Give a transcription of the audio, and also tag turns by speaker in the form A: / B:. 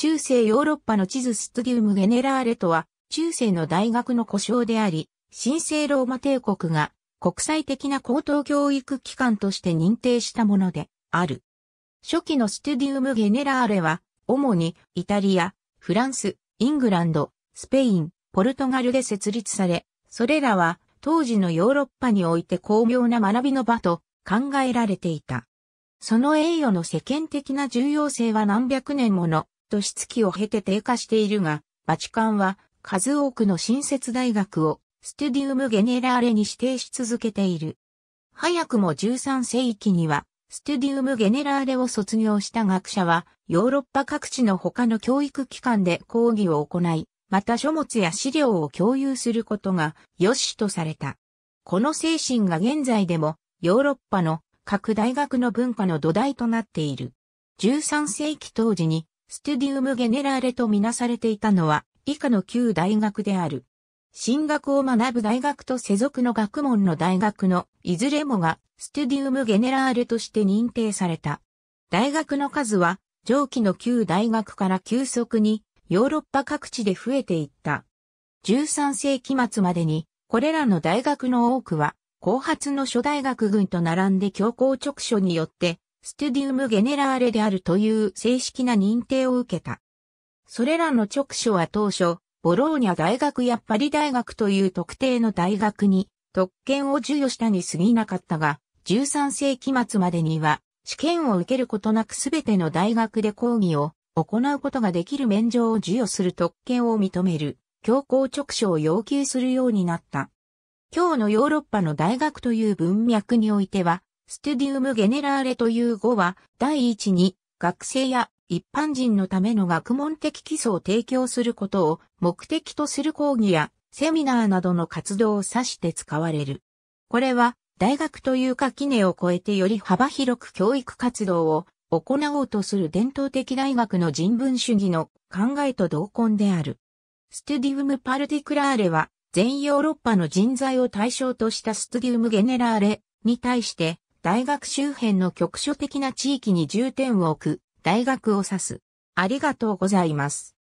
A: 中世ヨーロッパの地図ストディウム・ゲネラーレとは、中世の大学の故障であり、神聖ローマ帝国が国際的な高等教育機関として認定したものである。初期のストディウム・ゲネラーレは、主にイタリア、フランス、イングランド、スペイン、ポルトガルで設立され、それらは当時のヨーロッパにおいて巧妙な学びの場と考えられていた。その栄誉の世間的な重要性は何百年ものとしつきを経て低下しているが、バチカンは数多くの新設大学をスティディウムゲネラーレに指定し続けている。早くも13世紀には、スティディウムゲネラーレを卒業した学者は、ヨーロッパ各地の他の教育機関で講義を行い、また書物や資料を共有することが良しとされた。この精神が現在でもヨーロッパの各大学の文化の土台となっている。13世紀当時にステディウムゲネラーレとみなされていたのは、以下の旧大学である。進学を学ぶ大学と世俗の学問の大学の、いずれもが、ステディウムゲネラーレとして認定された。大学の数は、上記の旧大学から急速に、ヨーロッパ各地で増えていった。13世紀末までに、これらの大学の多くは、後発の諸大学群と並んで強行直所によって、ステュディウム・ゲネラーレであるという正式な認定を受けた。それらの直所は当初、ボローニャ大学やパリ大学という特定の大学に特権を授与したに過ぎなかったが、13世紀末までには試験を受けることなくすべての大学で講義を行うことができる免状を授与する特権を認める強行直所を要求するようになった。今日のヨーロッパの大学という文脈においては、ステディウムゲネラーレという語は、第一に、学生や一般人のための学問的基礎を提供することを目的とする講義やセミナーなどの活動を指して使われる。これは、大学という垣根を超えてより幅広く教育活動を行おうとする伝統的大学の人文主義の考えと同根である。ステディウムパルティクラーレは、全ヨーロッパの人材を対象としたステディウムゲネラーレに対して、大学周辺の局所的な地域に重点を置く、大学を指す。ありがとうございます。